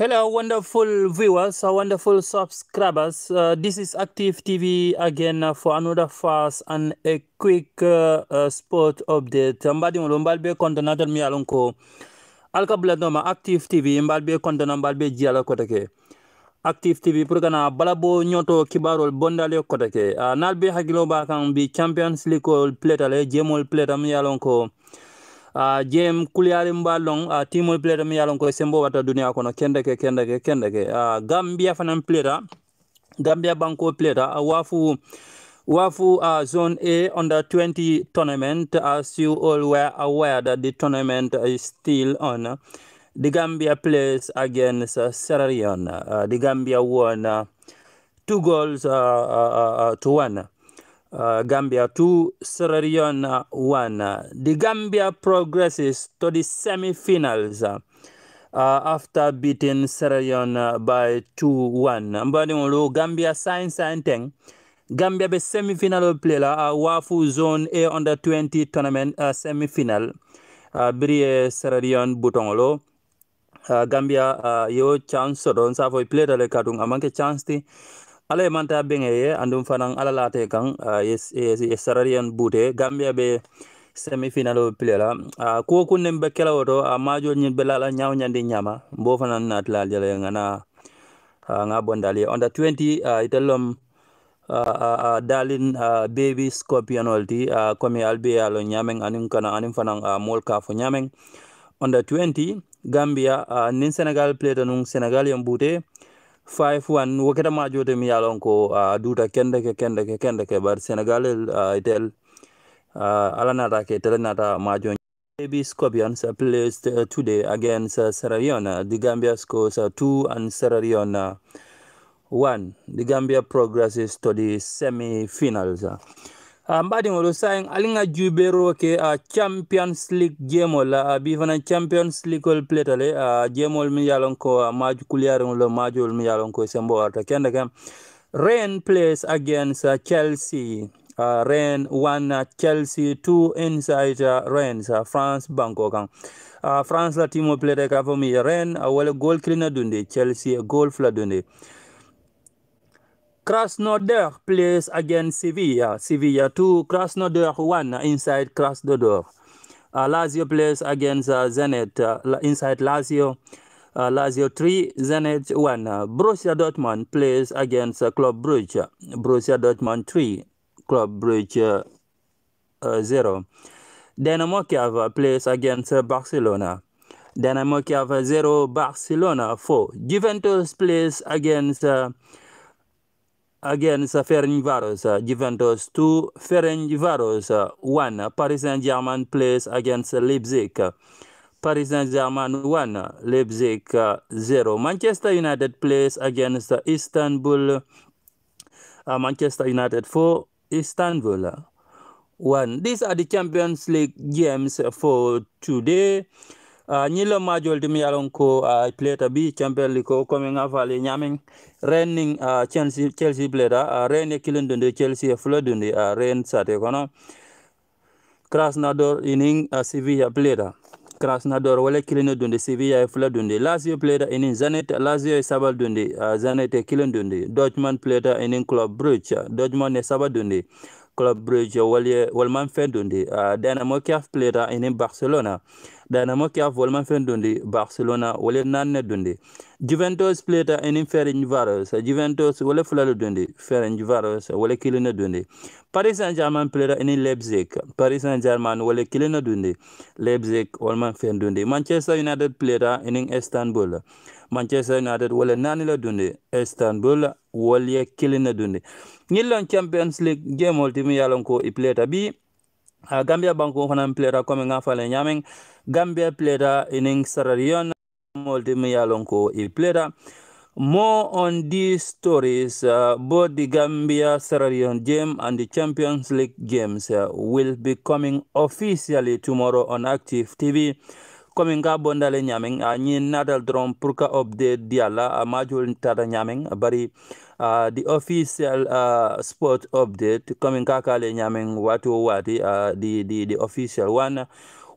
Hello, wonderful viewers, uh, wonderful subscribers. Uh, this is Active TV again uh, for another fast and a quick uh, uh, sport update. Mbadi mulo mbalbe konto natal mi alonko. Alka bulatoma Active TV mbalbe konto na mbalbe jiala kotake. Active TV purkana balabo nyoto kibarol bondale kotake. Uh, nalbe hakilo bakang bi Champions League player le jemol player mi alonko uh, jem kuliyari mba long uh, ah, timu pleta mi yalon ko sembo wata dunia kono kendeke kendeke kendeke uh, gambia fanan pleta gambia banko pleta uh, wafu Wafu uh, Zone A under 20 tournament, as you all were aware that the tournament is still on. The Gambia plays against uh, Sierra Leone. Uh, the Gambia won uh, two goals to one. Uh, Gambia 2, Sierra Leone 1. The Gambia progresses to the semi-finals uh, after beating Sierra Leone uh, by 2-1. Mbani ngolo Gambia sign sign teng. Gambia be semi-final play la uh, Wafu Zone A under 20 tournament uh, semi-final. Uh, biri Sierra Leone butongolo. Uh, Gambia uh, yo chance so don't have a play to dale kadung amanke chance ti ala e manta beŋe ye andum fanan ala late kaŋ ye sarariyan bute gambia be semi finalo pile la kuwo kunnen be kelawo to a majo ñin be lala ñaw ñandi ñama mbo fanan natilal jele ŋana ŋa bondali onda 20 uh, dalin uh, baby scorpionol ti uh, komi albe yalo ñameŋ anin kana anin fanan uh, mol kafo ñameŋ onda 20 gambia nin senegal plate nun senegal yon bute five one woketa majote mi yalon ko uh, duta kende ke kende ke kende ke bar senegal uh, itel uh, ala nata ke tele nata majo baby Scorpions uh, placed uh, today against uh, Sierra Leone. The Gambia scores uh, 2 and Sierra Leone uh, 1. The Gambia progresses to the semi-finals. Uh. Ah, mbadi ngolo sayin alinga juɓero ke a ah, champions league jemol la ah, bi fana champions league ol ale a jemol mi yalon ko maju kuliyareŋol majowol mi yalon ko sembo warta kenda kem rain plays against chelsea uh, Rennes 1 uh, Chelsea two inside uh, Rennes uh, France banko kan uh, France la timo play ka fami rain uh, wala goal kilina dunde Chelsea goal fla dunde Krasnodar plays against Sevilla. Sevilla 2, Krasnodar 1 inside Krasnodar. Uh, Lazio plays against uh, Zenit uh, inside Lazio. Uh, Lazio 3, Zenit 1. Uh, Borussia Dortmund plays against uh, Club Brugge. Borussia Dortmund 3, Club Brugge uh, 0. Dynamo Kiev plays against Barcelona. Dynamo Kiev 0, Barcelona 4. Juventus plays against Again, it's a Ferencvaros, uh, Juventus 2, Ferencvaros uh, 1, Paris Saint-Germain plays against Leipzig. Paris Saint-Germain 1, Leipzig uh, 0. Manchester United plays against uh, Istanbul. Uh, Manchester United 4, Istanbul uh, 1. These are the Champions League games for today. ñila ah, majol dim yalon ah, e ko pleta bi chambelli ko comme nga fali nyamin renning ah, chelsea chelsea pleta renne kilindunde chelsea e flodunde ren sate kono krasnador ining sevilla pleta Krasnodar wala kilino Sevilla e Lazio pleda inin Zanet Lazio e dundi uh, Zanet e Dortmund pleda inin Club Brugge Dortmund e dundi club Brugge wal man fɛn dondi ah, danamo kya plera ini barcelona danamo kya man fɛn dondi barcelona wale ne dondi juventus plera ini ferencvaros ah, juventus wale filale dondi ferencvaros wale kelinne dondi paris saint-germain plera ini leipzig paris saint-germain wale kelinne dondi leipzig man fɛn dondi manchester united plera ini istanbul manchester united wale naanile dondi istanbul wolye kilina dundi ñillon champions league game ol timi yalon ko i pleta bi uh, gambia banko fana pleta comme nga fale ñamen gambia pleta ining sararion mol timi yalon ko i pleta More on these stories, uh, both the Gambia Sierra game and the Champions League games uh, will be coming officially tomorrow on Active TV. comme nga bondale ñameng uh, ñi natal dron pour ka update diala uh, majul tata ñameng uh, bari uh, the official uh, sport update coming kakale ñameng watu wati uh, the, the, the official one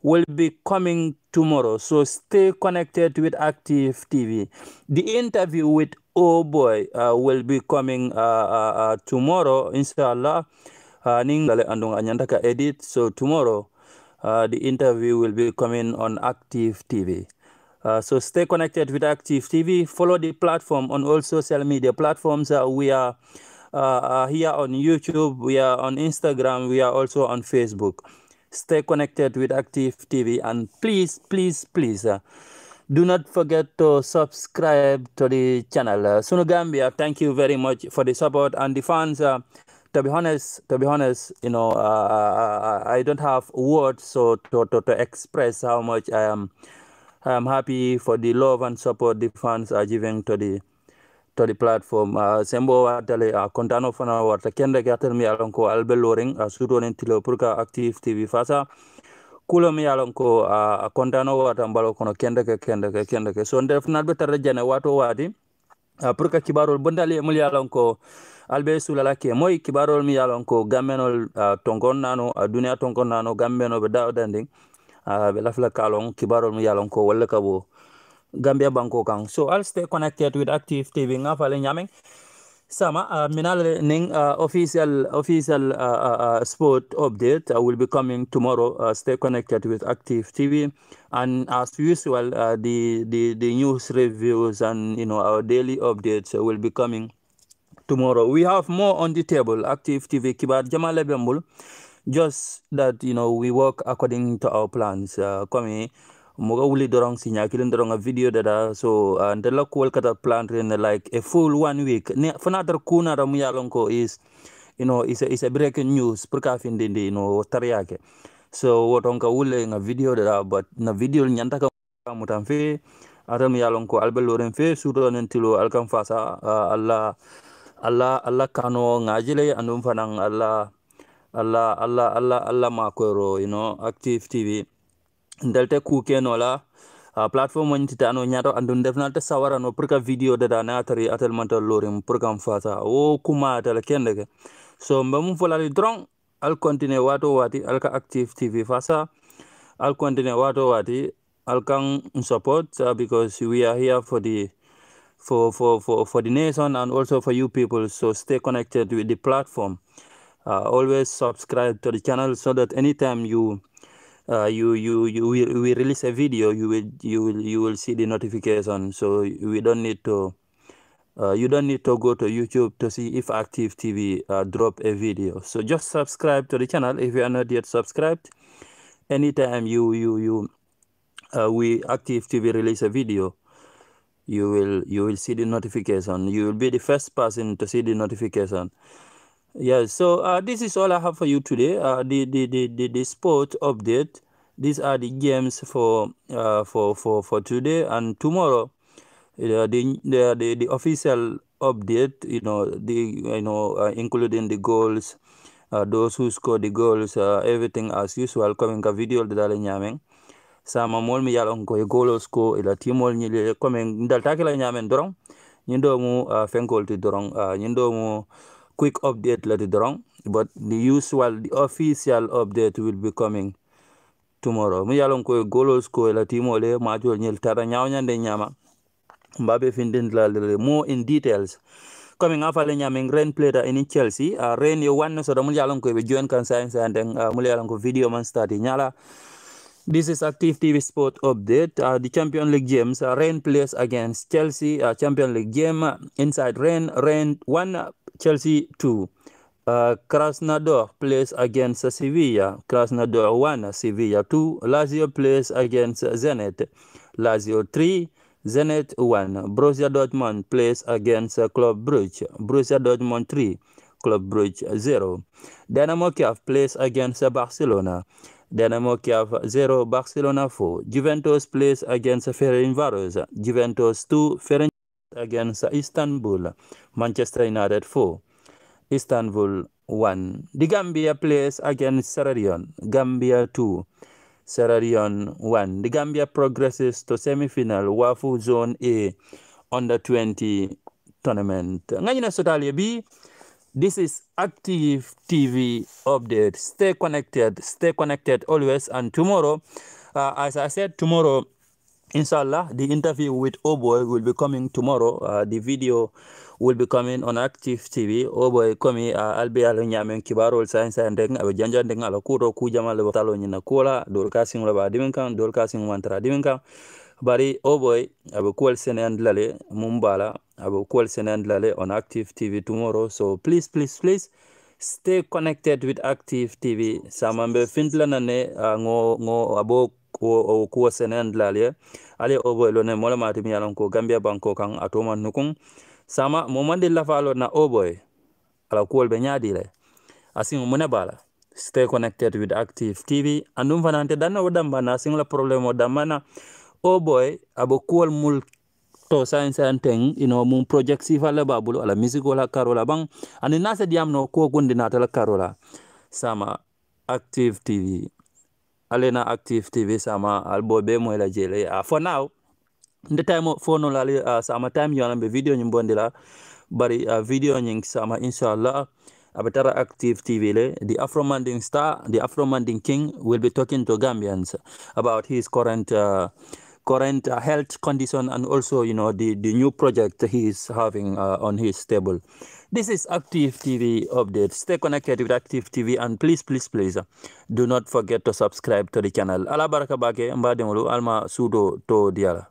will be coming tomorrow so stay connected with active tv the interview with oh boy uh, will be coming uh, uh, uh, tomorrow inshallah uh, ning gale andung anyanda ka edit so tomorrow Uh, the interview will be coming on Active TV. Uh, so stay connected with Active TV. Follow the platform on all social media platforms. Uh, we are uh, uh, here on YouTube. We are on Instagram. We are also on Facebook. Stay connected with Active TV. And please, please, please, uh, do not forget to subscribe to the channel. Uh, Gambia, thank you very much for the support and the fans to be honest, to be honest, you know, uh, I don't have words so to, to, to express how much I am I am happy for the love and support the fans are giving to the to the platform. Uh, sembo watale a uh, contano fana warta Kenda gatel mi ko albe loring a uh, sudonin tilo pour active tv fasa kulo mi alon ko a uh, contano wata mbalo kono kenda kenda kende so ndef na be tarjane wato wadi uh, pour ka kibarol bondali emul yalon ko albe sulala ke moy kibarol mi yalon ko gamenol uh, tongon nano uh, a tongon nano gambeno be dawda ndin uh, be lafla kalon kibarol mi yalon ko walla kabo gambia banko kan so i'll stay connected with active tv nga fale nyamen sama uh, minal ning uh, official official uh, uh, uh, sport update uh, will be coming tomorrow uh, stay connected with active tv and as usual uh, the, the the news reviews and you know our daily updates will be coming tomorrow. We have more on the table, Active TV, Kibar Jamal Bembul. Just that, you know, we work according to our plans. Uh, muga moga wuli dorong sinya kilin dorong a video dada so and uh, the lock will kata plan in like a full one week ne fanatar kuna da is you know is a, is a breaking news perka findindi you know tariake. so what onka wulle nga video dada but na video nyantaka ka fe atam yalonko albaloren fe suto nen tilo alkan uh, allah ala ala kano ngajile andum fanang ala ala ala ala ala makwero you know active tv Delta kukeno la uh, platform wani tita ano nyato andun defnate sawara no purka video dada na atari atel manta lorim purka mfata o kuma atel kendeke so mbe mum folali drong al continue wato wati alka active tv fasa al continue wato wati alkan support uh, because we are here for the for, for, for, for the nation and also for you people. So stay connected with the platform. Uh, always subscribe to the channel so that anytime you uh, you you you we, we release a video you will you will you will see the notification so we don't need to uh, you don't need to go to youtube to see if active tv uh, drop a video so just subscribe to the channel if you are not yet subscribed anytime you you you uh, we active tv release a video you will you will see the notification you will be the first person to see the notification yeah so uh, this is all i have for you today uh, the, the the the, the sport update these are the games for uh, for for for today and tomorrow uh, the, the the the official update you know the you know uh, including the goals uh, those who score the goals uh, everything as usual coming a video dala ñameng sama mol mi yalon koye golos ko ila timol ñili commin daltaki la ñamen doron ñin ɗo mu uh, fenkol ti doron uh, ñin ɗo mu quick update la ti doron but the usual the official update will be coming tomorrow mi yalon koye golos ko ila e timole majol ñil tata ñawñande ñama mbaɓe findindilalire more in details coming nga fale ñamin rain player ini chelsea uh, rain yo wanno so da mul yalon ko e be join kan science and then uh, mul yalon ko video man start nyala This is Active TV Sport update. Uh, the Champions League games. Uh, Rennes plays against Chelsea. Uh, Champions League game uh, inside Rennes. Rennes one, uh, Chelsea two. Uh, Krasnodar plays against Sevilla. Krasnodar one, Sevilla two. Lazio plays against Zenit. Lazio three. Zenit 1, Borussia Dortmund plays against uh, Club Brugge, Borussia Dortmund 3, Club Brugge 0. Dynamo Kiev plays against Barcelona. Dynamo Kiev 0, Barcelona 4. Juventus plays against Ferencvaros. Juventus 2, Ferencvaros against Istanbul. Manchester United 4, Istanbul 1. The Gambia plays against Sierra Leone. Gambia 2, Sierra Leone 1. The Gambia progresses to semi-final Wafu Zone A under 20 tournament. na Sotalia B. This is Active TV update. Stay connected, stay connected always. And tomorrow, uh, as I said, tomorrow, inshallah, the interview with Oboy will be coming tomorrow. Uh, the video will be coming on Active TV. Oboy komi uh, albe alo nyamen kibaro science and deng abe janja deng alo kujama lebo talo nyina kula dolka sing leba diminkan dolka sing mantra diminkan bari Oboy abe kuel sene andlale mumbala I will call Senan Lale on Active TV tomorrow. So please, please, please stay connected with Active TV. Samambe Finland ane uh, ngo ngo abo ko ko Senan Lale ale obo elone mola mati miyalon ko Gambia Banko kan atoma nukun. Sama momande lafalo na oboy e, ala kuol be nyadile. Asin mune bala. Stay connected with Active TV. Andum fanante danna wadamba na singla problem wadamba na oboy e, abo kuol mul to science and thing you know mun project si fala babulu ala music wala karola bang ani nasa diam no ko gondi na tala karola sama active tv alena active tv sama albo be mo la jele uh, for now the time for no la uh, sama time yona be video nyum bondi la bari uh, video nying sama inshallah Abetara Active TV, le, the Afro Manding star, the Afro Manding king, will be talking to Gambians about his current uh, current uh, health condition and also you know the, the new project he is having uh, on his table. This is Active TV update. Stay connected with Active TV and please, please, please uh, do not forget to subscribe to the channel. Ala baraka bake mbademulu alma sudo to diala.